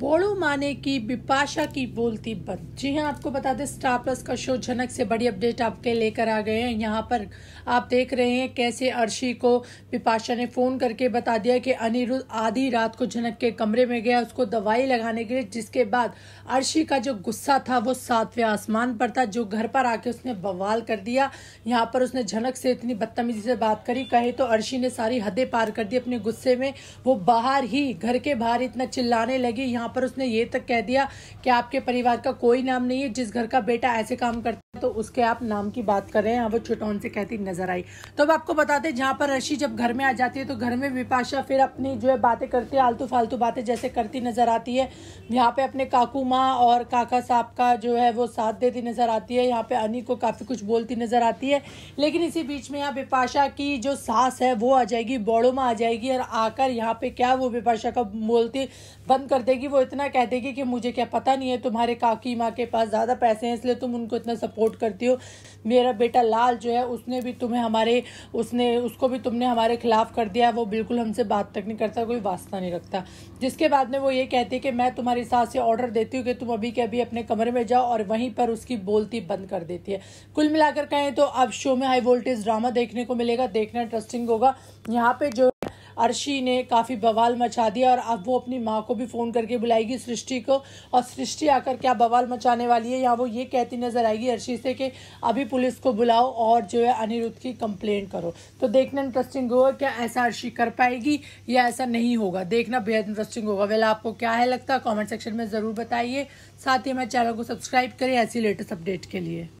बोड़ो माने की बिपाशा की बोलती बंद जी हाँ आपको बता दें स्टार प्लस का शो झनक से बड़ी अपडेट आपके लेकर आ गए हैं यहाँ पर आप देख रहे हैं कैसे अर्शी को बिपाशा ने फ़ोन करके बता दिया कि अनिरुद्ध आधी रात को झनक के कमरे में गया उसको दवाई लगाने के लिए जिसके बाद अर्शी का जो गुस्सा था वो सातवें आसमान पर था जो घर पर आके उसने बवाल कर दिया यहाँ पर उसने झनक से इतनी बदतमीजी से बात करी कहे तो अर्शी ने सारी हदें पार कर दी अपने गुस्से में वो बाहर ही घर के बाहर इतना चिल्लाने लगी यहाँ यहाँ पर उसने ये तक कह दिया कि आपके परिवार का कोई नाम नहीं है जिस घर का बेटा ऐसे काम करता है तो उसके आप नाम की बात कर रहे हैं हाँ, वो छुटौन से कहती नजर आई तो अब आपको बताते जहाँ पर रशि जब घर में आ जाती है तो घर में विपाशा फिर अपनी जो है बातें करती है आलतू फालतू बातें जैसे करती नजर आती है यहाँ पे अपने काकू माँ और काका साहब का जो है वो साथ देती नजर आती है यहाँ पे अनी को काफी कुछ बोलती नजर आती है लेकिन इसी बीच में यहाँ विपाशा की जो सास है वो आ जाएगी बॉडो में आ जाएगी और आकर यहाँ पे क्या वो विपाशा का बोलती बंद कर देगी वो वो इतना कह देगी कि मुझे क्या पता नहीं है तुम्हारे काकी माँ के पास ज़्यादा पैसे हैं इसलिए तुम उनको इतना सपोर्ट करती हो मेरा बेटा लाल जो है उसने भी तुम्हें हमारे उसने उसको भी तुमने हमारे खिलाफ कर दिया वो बिल्कुल हमसे बात तक नहीं करता कोई वास्ता नहीं रखता जिसके बाद में वो ये कहती है कि मैं तुम्हारी सास से ऑर्डर देती हूँ कि तुम अभी के अभी अपने कमरे में जाओ और वहीं पर उसकी बोलती बंद कर देती है कुल मिलाकर कहें तो अब शो में हाई वोल्टेज ड्रामा देखने को मिलेगा देखना इंटरेस्टिंग होगा यहाँ पे जो अर्शी ने काफ़ी बवाल मचा दिया और अब वो अपनी माँ को भी फ़ोन करके बुलाएगी सृष्टि को और सृष्टि आकर क्या बवाल मचाने वाली है या वो ये कहती नज़र आएगी अर्शी से कि अभी पुलिस को बुलाओ और जो है अनिरुद्ध की कंप्लेन करो तो देखना इंटरेस्टिंग होगा क्या ऐसा अर्शी कर पाएगी या ऐसा नहीं होगा देखना बेहद इंटरेस्टिंग होगा वेला आपको क्या है लगता है कॉमेंट सेक्शन में ज़रूर बताइए साथ ही हमारे चैनल को सब्सक्राइब करें ऐसी लेटेस्ट अपडेट के लिए